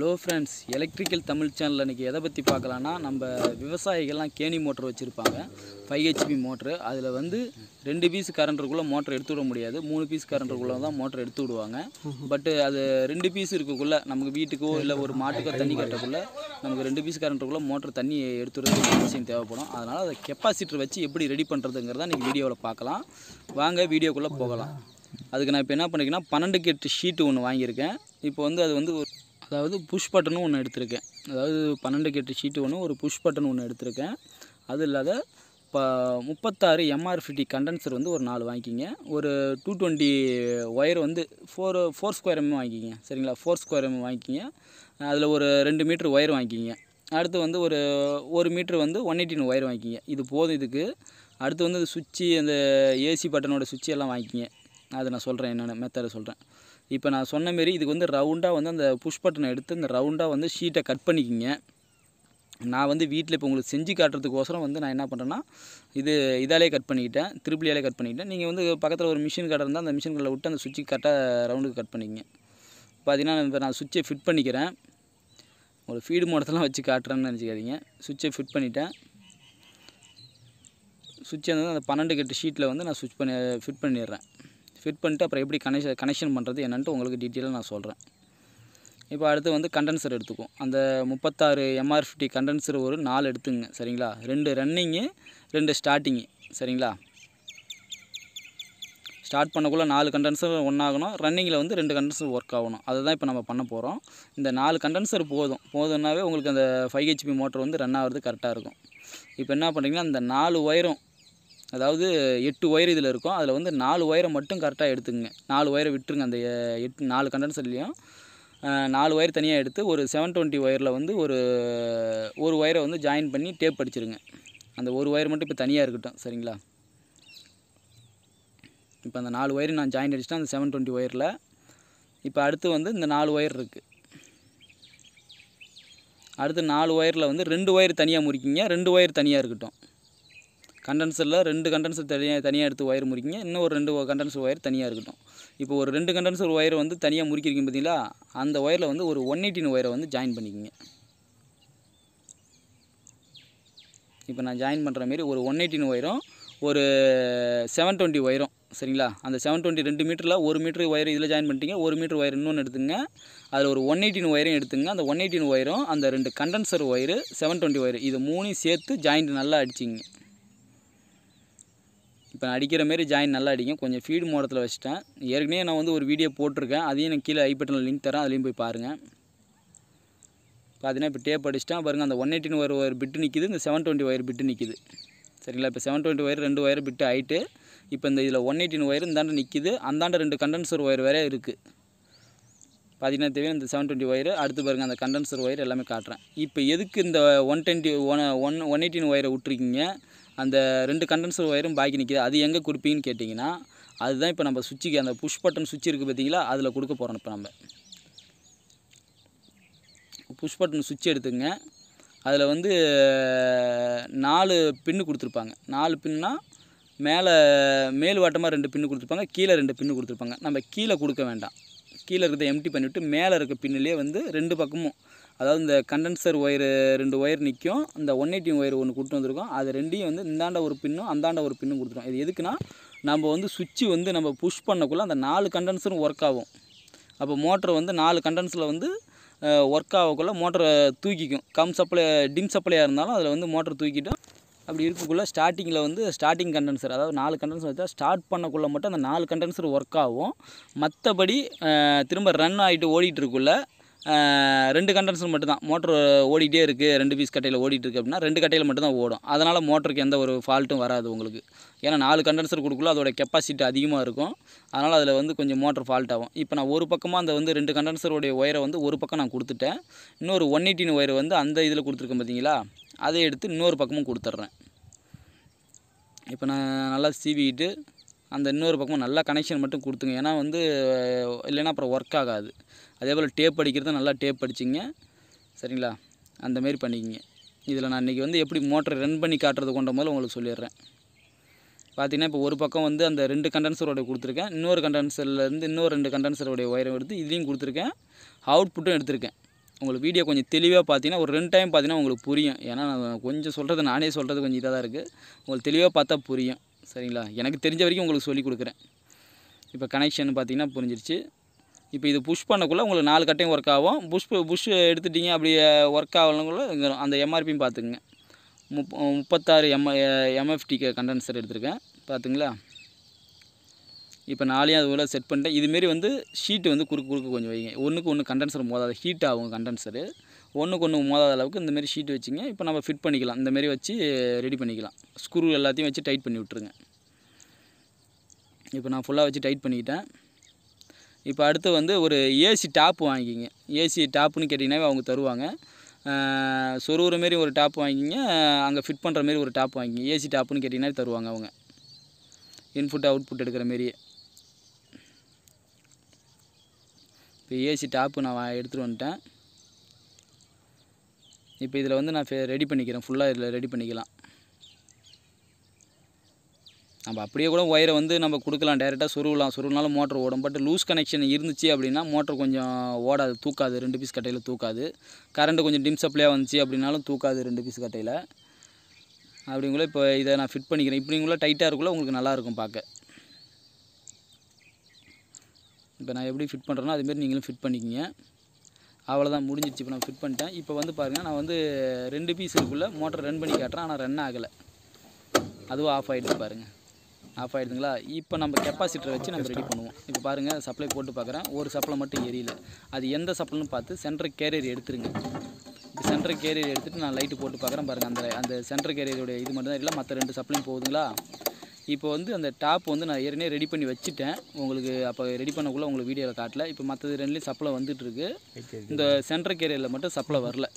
hello friends electrical Tamil சேனலில் இன்றைக்கி எதை பற்றி பார்க்கலான்னா நம்ம விவசாயிகள்லாம் கேணி மோட்ரு வச்சுருப்பாங்க ஃபைவ் ஹெச்பி மோட்ரு அதில் வந்து ரெண்டு பீஸ் கரண்டருக்குள்ளே மோட்ரு எடுத்து விட முடியாது மூணு பீஸ் கரண்டருக்குள்ளே தான் மோட்ரு எடுத்து விடுவாங்க பட்டு அது ரெண்டு பீஸ் இருக்கக்குள்ள நமக்கு வீட்டுக்கோ இல்லை ஒரு மாட்டுக்கோ தண்ணி கட்டக்குள்ளே நமக்கு ரெண்டு பீஸ் கரண்டருக்குள்ளே மோட்ரு தண்ணி எடுத்துடுறது அவசியம் தேவைப்படும் அதனால் அதை கெப்பாசிட்டர் வச்சு எப்படி ரெடி பண்ணுறதுங்கிறத இன்றைக்கி வீடியோவில் பார்க்கலாம் வாங்க வீடியோக்குள்ளே போகலாம் அதுக்கு நான் இப்போ என்ன பண்ணிருக்கேன்னா பன்னெண்டு கெட்டு ஷீட்டு ஒன்று வாங்கியிருக்கேன் இப்போ வந்து அது வந்து அதாவது புஷ் பட்டனும் ஒன்று எடுத்திருக்கேன் அதாவது பன்னெண்டு கெட்டு ஷீட்டு ஒன்று ஒரு புஷ் பட்டன் ஒன்று எடுத்திருக்கேன் அது இல்லாத இப்போ முப்பத்தாறு எம்ஆர் ஃபிஃப்டி கண்டென்சர் வந்து ஒரு நாலு வாங்கிக்கிங்க ஒரு டூ டுவெண்ட்டி ஒயர் வந்து ஃபோர் ஃபோர் ஸ்கொயர் எம்எம் வாங்கிக்கிங்க சரிங்களா ஃபோர் ஸ்கொயர் எம்எம் வாங்கிக்கிங்க அதில் ஒரு ரெண்டு மீட்ரு ஒயர் வாங்கிக்கிங்க அடுத்து வந்து ஒரு ஒரு மீட்ரு வந்து ஒன் எயிட்டின் ஒயர் வாங்கிக்கிங்க இது போதும் இதுக்கு அடுத்து வந்து சுவிட்சு அந்த ஏசி பட்டனோட சுவிட்சு எல்லாம் வாங்கிக்கிங்க அதை நான் சொல்கிறேன் என்னென்ன மெத்தடை சொல்கிறேன் இப்போ நான் சொன்ன மாரி இதுக்கு வந்து ரவுண்டாக வந்து அந்த புஷ் பட்டனை எடுத்து அந்த ரவுண்டாக வந்து ஷீட்டை கட் பண்ணிக்கிங்க நான் வந்து வீட்டில் இப்போ உங்களுக்கு செஞ்சு காட்டுறதுக்கோசரம் வந்து நான் என்ன பண்ணுறேன்னா இது இதாலே கட் பண்ணிக்கிட்டேன் திருப்பிலியாலே கட் பண்ணிக்கிட்டேன் நீங்கள் வந்து பக்கத்தில் ஒரு மிஷின் கடை இருந்தால் அந்த மிஷின் விட்டு அந்த சுவிட்சுக்கு கரெக்டாக ரவுண்டுக்கு கட் பண்ணிக்கிங்க பார்த்தீங்கன்னா இப்போ நான் சுவிட்சை ஃபிட் பண்ணிக்கிறேன் ஒரு ஃபீடு மோட்டத்தெலாம் வச்சு காட்டுறேன்னு நினச்சிக்காதீங்க சுவிட்சை ஃபிட் பண்ணிட்டேன் சுவிட்சை வந்து அந்த பன்னெண்டு கட்டு ஷீட்டில் வந்து நான் சுவிட்ச் பண்ணி ஃபிட் பண்ணிடுறேன் ஃபிட் பண்ணிட்டு அப்புறம் எப்படி கனெக்ஷன் கனெக்ஷன் பண்ணுறது என்னன்ட்டு உங்களுக்கு டீட்டெயிலாக நான் சொல்கிறேன் இப்போ அடுத்து வந்து கண்டென்சர் எடுத்துக்கும் அந்த முப்பத்தாறு எம்ஆர் ஃபிஃப்டி கண்டென்சர் ஒரு நாலு எடுத்துங்க சரிங்களா ரெண்டு ரன்னிங்கு ரெண்டு ஸ்டார்டிங்கு சரிங்களா ஸ்டார்ட் பண்ணக்குள்ளே நாலு கண்டென்சர் ஒன்றாகணும் ரன்னிங்கில் வந்து ரெண்டு கண்டென்சர் ஒர்க் ஆகணும் அதுதான் இப்போ நம்ம பண்ண போகிறோம் இந்த நாலு கண்டென்சர் போதும் போதும்னாவே உங்களுக்கு அந்த ஃபைவ் ஹெச்பி மோட்டர் வந்து ரன் ஆகிறது கரெக்டாக இருக்கும் இப்போ என்ன பண்ணுறீங்கன்னா அந்த நாலு ஒயரும் அதாவது எட்டு ஒயர் இதில் இருக்கும் அதில் வந்து நாலு ஒயரை மட்டும் கரெக்டாக எடுத்துங்க நாலு ஒயரை விட்டுருங்க அந்த எட்டு நாலு கண்டன்சர்லேயும் நாலு ஒயர் தனியாக எடுத்து ஒரு செவன் டுவெண்ட்டி ஒயரில் வந்து ஒரு ஒரு ஒயரை வந்து ஜாயின் பண்ணி டேப் அடிச்சிருங்க அந்த ஒரு ஒயர் மட்டும் இப்போ தனியாக இருக்கட்டும் சரிங்களா இப்போ அந்த நாலு ஒயர் நான் ஜாயின் அடிச்சிட்டேன் அந்த செவன் டுவெண்ட்டி ஒயரில் இப்போ அடுத்து வந்து இந்த நாலு ஒயர் இருக்குது அடுத்து நாலு ஒயரில் வந்து ரெண்டு ஒயர் தனியாக முறிக்கிங்க ரெண்டு ஒயர் தனியாக இருக்கட்டும் கண்டென்சரில் ரெண்டு கண்டென்சர் தனியாக தனியாக எடுத்து ஒயர் முறிக்கிங்க இன்னும் ஒரு ரெண்டு கண்டென்சர் ஒயர் தனியாக இருக்கட்டும் இப்போ ஒரு ரெண்டு கண்டென்சர் ஒயர் வந்து தனியாக முறிக்கிறீங்க பார்த்தீங்களா அந்த ஒயரில் வந்து ஒரு ஒன் எயிட்டின் ஒயரை வந்து ஜாயின் பண்ணிக்கிங்க இப்போ நான் ஜாயின் பண்ணுற மாரி ஒரு ஒன் எயிட்டின் ஒயரும் ஒரு செவன் டுவெண்ட்டி ஒயரும் சரிங்களா அந்த செவன் டுவெண்ட்டி ரெண்டு மீட்டரில் ஒரு மீட்ரு ஒயர் இதில் ஜாயின் பண்ணிட்டீங்க ஒரு மீட்ரு ஒயர் இன்னொன்று எடுத்துங்க அதில் ஒரு ஒன் எயிட்டின் ஒயரும் எடுத்துங்க அந்த ஒன் எயிட்டின் ஒயரும் அந்த ரெண்டு condenser wire seven twenty wire இது மூணையும் சேர்த்து ஜாயிண்ட் நல்லா அடிச்சிங்க இப்போ அடிக்கிற மாரி ஜாயின் நல்லா அடிக்கும் கொஞ்சம் ஃபீடு மோடத்தில் வச்சுட்டேன் ஏற்கனவே நான் வந்து ஒரு வீடியோ போட்டிருக்கேன் அதையும் நான் கீழே ஐ லிங்க் தரேன் அதுலேயும் போய் பாருங்கள் பார்த்தீங்கன்னா இப்போ டேப் அடிச்சிட்டேன் பாருங்கள் அந்த ஒன் எயிட்டின் ஒயர் ஒயர் பிட்டு நிற்கிது இந்த செவன் டுவெண்ட்டி ஒயர் பிட்டு நிற்கிது சரிங்களா இப்போ செவன் டுவெண்ட்டி ஒயர் ரெண்டு ஒயர் பிட்டு ஆகிட்டு இப்போ இந்த இதில் ஒன் எயிட்டின் ஒயர் இந்தாண்ட நிற்கிது அந்தாண்ட ரெண்டு கண்டென்சர் ஒயர் வேறே இருக்குது பார்த்தீங்கன்னா தேவையான இந்த செவன் டுவெண்ட்டி ஒயர் அடுத்து பாருங்கள் அந்த கண்டென்சர் ஒயர் எல்லாமே காட்டுறேன் இப்போ எதுக்கு இந்த one twenty one one one eighteen ஒயரை விட்ருக்கீங்க அந்த ரெண்டு கண்டென்சர் ஒயரும் பாக்கி நிற்கிது அது எங்கே கொடுப்பீங்கன்னு கேட்டிங்கன்னா அதுதான் இப்போ நம்ம சுவிட்சுக்கு அந்த புஷ் பட்டன் சுவிட்ச் இருக்குது பார்த்தீங்களா அதில் கொடுக்க போகிறோம் இப்போ நம்ம புஷ் பட்டன் சுவிட்ச் எடுத்துங்க அதில் வந்து நாலு பின்னு கொடுத்துருப்பாங்க நாலு பின்னால் மேலே மேல் வாட்டமாக ரெண்டு பின்னு கொடுத்துருப்பாங்க கீழே ரெண்டு பின்னு கொடுத்துருப்பாங்க நம்ம கீழே கொடுக்க வேண்டாம் கீழே இருக்கிறத எம்டி பண்ணிவிட்டு மேலே இருக்க பின்னிலே வந்து ரெண்டு பக்கமும் அதாவது இந்த கண்டென்சர் ஒயரு ரெண்டு ஒயர் நிற்கும் அந்த ஒன் எயிட்டி ஒயர் ஒன்று கொடுத்து வந்திருக்கோம் அது ரெண்டையும் வந்து இந்தாண்ட ஒரு பின்னும் அந்தாண்ட ஒரு பின்னும் கொடுத்துருவோம் இது எதுக்குன்னா நம்ம வந்து சுவிட்சு வந்து நம்ம புஷ் பண்ணக்குள்ளே அந்த நாலு கண்டென்சரும் ஒர்க் ஆகும் அப்போ மோட்டர் வந்து நாலு கண்டென்ஸில் வந்து ஒர்க் ஆகக்குள்ளே மோட்டரை தூக்கிக்கும் கம் சப்ளை டிம் சப்ளையாக இருந்தாலும் அதில் வந்து மோட்டர் தூக்கிட்டு அப்படி இருக்கக்குள்ளே ஸ்டார்டிங்கில் வந்து ஸ்டார்டிங் கண்டென்சர் அதாவது நாலு கண்டென்சர் வச்சால் ஸ்டார்ட் பண்ணக்குள்ளே மட்டும் அந்த நாலு கண்டென்சர் ஒர்க் ஆகும் மற்றபடி திரும்ப ரன் ஆகிட்டு ஓடிட்டுருக்குள்ள ரெண்டு கண்டென்சர் மட்டும்தான் மோட்ரு ஓடிக்கிட்டே இருக்குது ரெண்டு பீஸ் கட்டையில் ஓடிட்டுருக்கு இருக்குது அப்படின்னா ரெண்டு கட்டையில் மட்டும்தான் ஓடும் அதனால் மோட்டருக்கு எந்த ஒரு ஃபால்ட்டும் வராது உங்களுக்கு ஏன்னா நாலு கண்டென்சர் கொடுக்குள்ள அதோட கெப்பாசிட்டி அதிகமாக இருக்கும் அதனால் அதில் வந்து கொஞ்சம் மோட்டர் ஃபால்ட் ஆகும் இப்போ நான் ஒரு பக்கமாக அந்த வந்து ரெண்டு கண்டென்சருடைய ஒயரை வந்து ஒரு பக்கம் நான் கொடுத்துட்டேன் இன்னொரு ஒன் எயிட்டின் ஒயர் வந்து அந்த இதில் கொடுத்துருக்கேன் பார்த்தீங்களா அதை எடுத்து இன்னொரு பக்கமும் கொடுத்துட்றேன் இப்போ நான் நல்லா சீவிக்கிட்டு அந்த இன்னொரு பக்கமும் நல்லா கனெக்ஷன் மட்டும் கொடுத்துங்க ஏன்னா வந்து இல்லைன்னா அப்புறம் ஒர்க் ஆகாது அதே போல் டேப் அடிக்கிறது நல்லா டேப் அடிச்சிங்க சரிங்களா அந்தமாரி பண்ணிக்கிங்க இதில் நான் இன்றைக்கி வந்து எப்படி மோட்டரை ரன் பண்ணி காட்டுறது கொண்ட முதல்ல உங்களுக்கு சொல்லிடுறேன் பார்த்திங்கன்னா இப்போ ஒரு பக்கம் வந்து அந்த ரெண்டு கண்டென்சரோட கொடுத்துருக்கேன் இன்னொரு கண்டென்சர்லேருந்து இன்னொரு ரெண்டு கண்டென்சருடைய ஒயரம் எடுத்து இதுலேயும் கொடுத்துருக்கேன் அவுட்புட்டும் எடுத்திருக்கேன் உங்களுக்கு வீடியோ கொஞ்சம் தெளிவாக பார்த்தீங்கன்னா ஒரு ரெண்டு டைம் பார்த்தீங்கன்னா உங்களுக்கு புரியும் ஏன்னா நான் கொஞ்சம் சொல்கிறது நானே சொல்கிறது கொஞ்சம் இதாக தான் இருக்குது உங்களுக்கு தெளிவாக பார்த்தா புரியும் சரிங்களா எனக்கு தெரிஞ்ச வரைக்கும் உங்களுக்கு சொல்லிக் கொடுக்குறேன் இப்போ கனெக்ஷன் பார்த்தீங்கன்னா புரிஞ்சிருச்சு இப்போ இது புஷ் பண்ணக்குள்ளே உங்களுக்கு நாலு கட்டையும் ஒர்க் ஆகும் புஷ் புஷ் எடுத்துட்டிங்க அப்படி ஒர்க் ஆகலங்குள்ள அந்த எம்ஆர்பியும் பார்த்துக்குங்க முப் முப்பத்தாறு எம் எம்எஃப்டி கண்டன்சர் எடுத்திருக்கேன் பார்த்துங்களா இப்போ நாளையும் அது போல் செட் பண்ணிட்டேன் இதுமாரி வந்து ஷீட்டு வந்து குறுக்கு குறுக்கு கொஞ்சம் வைங்க ஒன்றுக்கு ஒன்று கண்டென்சர் மோதாத ஹீட் ஆகும் கண்டென்சரு ஒன்றுக்கு ஒன்று மோதாத அளவுக்கு இந்தமாரி ஷீட் வச்சுங்க இப்போ நம்ம ஃபிட் பண்ணிக்கலாம் இந்தமாரி வச்சு ரெடி பண்ணிக்கலாம் ஸ்க்ரூ எல்லாத்தையும் வச்சு டைட் பண்ணி விட்ருங்க இப்போ நான் ஃபுல்லாக வச்சு டைட் பண்ணிக்கிட்டேன் இப்போ அடுத்து வந்து ஒரு ஏசி டாப் வாங்கிக்கிங்க ஏசி டாப்புன்னு கேட்டிங்கன்னாவே அவங்க தருவாங்க சொருகிற மாரி ஒரு டாப் வாங்கிக்கிங்க அங்கே ஃபிட் பண்ணுற மாரி ஒரு டாப் வாங்கிக்கிங்க ஏசி டாப்புன்னு கேட்டிங்கன்னா தருவாங்க அவங்க இன்புட் அவுட்புட் எடுக்கிற மாரியே இப்போ ஏசி டாப்பு நான் எடுத்துகிட்டு வந்துட்டேன் இப்போ இதில் வந்து நான் ரெடி பண்ணிக்கிறேன் ஃபுல்லாக இதில் ரெடி பண்ணிக்கலாம் நம்ம அப்படியே கூட ஒயரை வந்து நம்ம கொடுக்கலாம் டேரெக்டாக சுருவலாம் சுருவினாலும் மோட்டர் ஓடும் பட் லூஸ் கனெக்ஷன் இருந்துச்சு அப்படின்னா மோட்டர் கொஞ்சம் ஓடாது தூக்காது ரெண்டு பீஸ் கட்டையில் தூக்காது கரண்ட்டு கொஞ்சம் டிம் சப்ளையாக வந்துச்சு அப்படின்னாலும் தூக்காது ரெண்டு பீஸ் கட்டையில் அப்படிங்குள்ள இப்போ இதை நான் ஃபிட் பண்ணிக்கிறேன் இப்படிங்குள்ள டைட்டாக இருக்குள்ள உங்களுக்கு நல்லாயிருக்கும் பார்க்க இப்போ நான் எப்படி ஃபிட் பண்ணுறனோ அதுமாரி நீங்களும் ஃபிட் பண்ணிக்கிங்க அவ்வளோதான் முடிஞ்சிடுச்சு இப்போ நான் ஃபிட் பண்ணிட்டேன் இப்போ வந்து பாருங்கள் நான் வந்து ரெண்டு பீஸ் இருக்குள்ளே மோட்டர் ரன் பண்ணி காட்டுறேன் ஆனால் ரன் ஆகலை அதுவும் ஆஃப் ஆகிடுது பாருங்கள் ஆஃப் ஆகிடுதுங்களா இப்போ நம்ம கெப்பாசிட்டரை வச்சு நம்ம ரெடி பண்ணுவோம் இப்போ பாருங்கள் சப்ளை போட்டு பார்க்குறேன் ஒரு சப்ளை மட்டும் எரியல அது எந்த சப்ளைன்னு பார்த்து சென்டர் கேரியர் எடுத்துருங்க இப்போ சென்டர் கேரியர் எடுத்துகிட்டு நான் லைட்டு போட்டு பார்க்குறேன் பாருங்கள் அந்த அந்த சென்டர் கேரியரோட இது மட்டும்தான் இல்லை மற்ற ரெண்டு சப்ளையும் போகுதுங்களா இப்போ வந்து அந்த டாப் வந்து நான் ஏற்கனவே ரெடி பண்ணி வச்சுட்டேன் உங்களுக்கு அப்போ ரெடி பண்ணக்குள்ளே உங்களுக்கு வீடியோவில் காட்டல இப்போ மற்றது ரெண்டுலேயும் சப்ளை வந்துட்டுருக்கு இந்த சென்ட்ரல் கேரியரில் மட்டும் சப்ளை வரல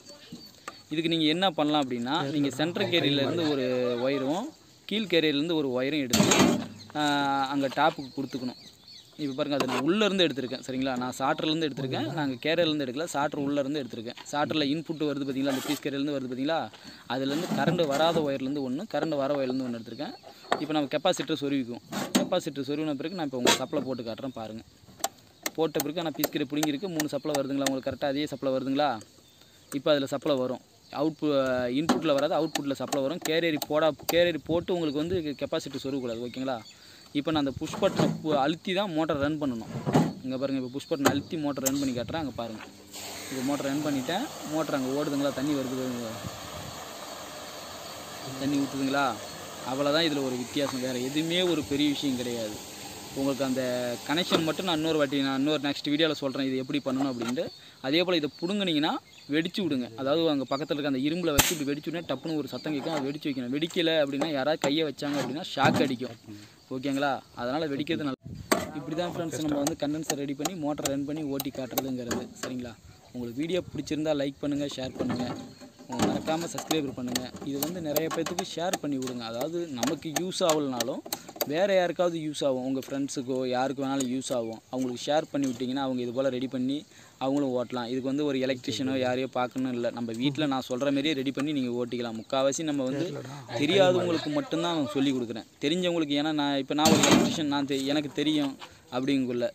இதுக்கு நீங்கள் என்ன பண்ணலாம் அப்படின்னா நீங்கள் சென்ட்ரல் கேரியர்லேருந்து ஒரு ஒயரும் கீழ் கேரியர்லேருந்து ஒரு ஒயரும் எடுத்து அங்கே டாப்புக்கு கொடுத்துக்கணும் இப்போ பாருங்கள் அது நான் உள்ளேருந்து எடுத்திருக்கேன் சரிங்களா நான் சாட்டர்லேருந்து எடுத்திருக்கேன் நாங்கள் கேரியர்லேருந்து எடுக்கல சாட்டர் உள்ளேருந்து எடுத்திருக்கேன் சாட்டரில் இன்புட் வருது பார்த்தீங்களா அந்த பீஸ் கேரியர்லேருந்து வருது பார்த்தீங்களா அதுலேருந்து கரண்ட் வராத ஒயர்லேருந்து ஒன்று கரண்ட் வர ஒயர்லேருந்து ஒன்று எடுத்திருக்கேன் இப்போ நம்ம கெப்பாசிட்டர் சொருவிக்கும் கெப்பாசிட்டர் சொருவின பிறகு நான் இப்போ உங்கள் சப்ளை போட்டு காட்டுறேன் பாருங்கள் போட்ட பிறகு நான் பீஸ் கீரை பிடிங்கிருக்கு மூணு சப்ளை வருதுங்களா உங்களுக்கு கரெக்டாக அதே சப்ளை வருதுங்களா இப்போ அதில் சப்ளை வரும் அவுட் இன்புட்டில் வராது அவுட்புட்டில் சப்ளை வரும் கேரியர் போடா கேரியரி போட்டு உங்களுக்கு வந்து கெப்பாசிட்டி சொருகக்கூடாது ஓகேங்களா இப்போ நான் அந்த புஷ் பட்டனை அழுத்தி தான் மோட்டர் ரன் பண்ணணும் இங்கே பாருங்கள் இப்போ புஷ் பட்டன் அழுத்தி மோட்டர் ரன் பண்ணி காட்டுறேன் அங்கே பாருங்கள் இப்போ மோட்டர் ரன் பண்ணிவிட்டேன் மோட்டர் அங்கே ஓடுதுங்களா தண்ணி வருது தண்ணி ஊற்றுதுங்களா அவ்வளோதான் இதில் ஒரு வித்தியாசம் வேறு எதுவுமே ஒரு பெரிய விஷயம் கிடையாது உங்களுக்கு அந்த கனெக்ஷன் மட்டும் நான் இன்னொரு வாட்டி நான் இன்னொரு நெக்ஸ்ட் வீடியோவில் சொல்கிறேன் இது எப்படி பண்ணணும் அப்படின்ட்டு அதே போல் இதை பிடுங்குனீங்கன்னா வெடிச்சு விடுங்க அதாவது அங்கே பக்கத்தில் இருக்க அந்த இரும்பில் வச்சு இப்படி வெடிச்சு விடனே டப்புன்னு ஒரு சத்தம் கேட்கும் அதை வெடிச்சு வைக்கணும் வெடிக்கலை அப்படின்னா யாராவது கையை வச்சாங்க அப்படின்னா ஷாக் அடிக்கும் ஓகேங்களா அதனால் வெடிக்கிறது நல்லா இப்படி தான் ஃப்ரெண்ட்ஸ் நம்ம வந்து கண்டென்சர் ரெடி பண்ணி மோட்டர் ரன் பண்ணி ஓட்டி காட்டுறதுங்கிறது சரிங்களா உங்களுக்கு வீடியோ பிடிச்சிருந்தால் லைக் பண்ணுங்கள் ஷேர் பண்ணுங்கள் மறக்காமல் சப்ஸ்கிரைபர் பண்ணுங்கள் இது வந்து நிறைய பேர்த்துக்கு ஷேர் பண்ணி விடுங்க அதாவது நமக்கு யூஸ் ஆகலனாலும் வேறு யாருக்காவது யூஸ் ஆகும் உங்கள் ஃப்ரெண்ட்ஸுக்கோ யாருக்கு வேணாலும் யூஸ் ஆகும் அவங்களுக்கு ஷேர் பண்ணி விட்டிங்கன்னா அவங்க இது போல் ரெடி பண்ணி அவங்களும் ஓட்டலாம் இதுக்கு வந்து ஒரு எலக்ட்ரிஷியனோ யாரையோ பார்க்கணும் இல்லை நம்ம வீட்டில் நான் சொல்கிற மாரியே ரெடி பண்ணி நீங்கள் ஓட்டிக்கலாம் முக்கால்வாசி நம்ம வந்து தெரியாதவங்களுக்கு மட்டும்தான் சொல்லி கொடுக்குறேன் தெரிஞ்சவங்களுக்கு ஏன்னா நான் இப்போ நான் ஒரு எலக்ட்ரிஷியன் நான் எனக்கு தெரியும் அப்படிங்குள்ள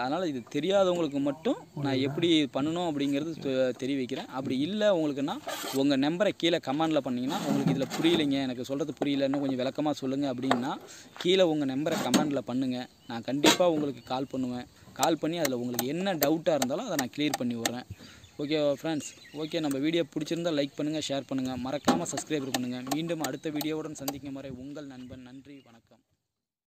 அதனால் இது தெரியாதவங்களுக்கு மட்டும் நான் எப்படி பண்ணணும் அப்படிங்கிறது தெரிவிக்கிறேன் அப்படி இல்லை உங்களுக்குன்னா உங்கள் நம்பரை கீழே கமெண்டில் பண்ணிங்கன்னா உங்களுக்கு இதில் புரியலைங்க எனக்கு சொல்கிறது புரியலன்னு கொஞ்சம் விளக்கமாக சொல்லுங்கள் அப்படின்னா கீழே உங்கள் நம்பரை கமெண்டில் பண்ணுங்கள் நான் கண்டிப்பாக உங்களுக்கு கால் பண்ணுவேன் கால் பண்ணி அதில் உங்களுக்கு என்ன டவுட்டாக இருந்தாலும் அதை நான் கிளியர் பண்ணி விட்றேன் ஓகே ஃப்ரெண்ட்ஸ் ஓகே நம்ம வீடியோ பிடிச்சிருந்தால் லைக் பண்ணுங்கள் ஷேர் பண்ணுங்கள் மறக்காமல் சப்ஸ்கிரைப் பண்ணுங்கள் மீண்டும் அடுத்த வீடியோவுடன் சந்திக்கும் வரை உங்கள் நண்பன் நன்றி வணக்கம்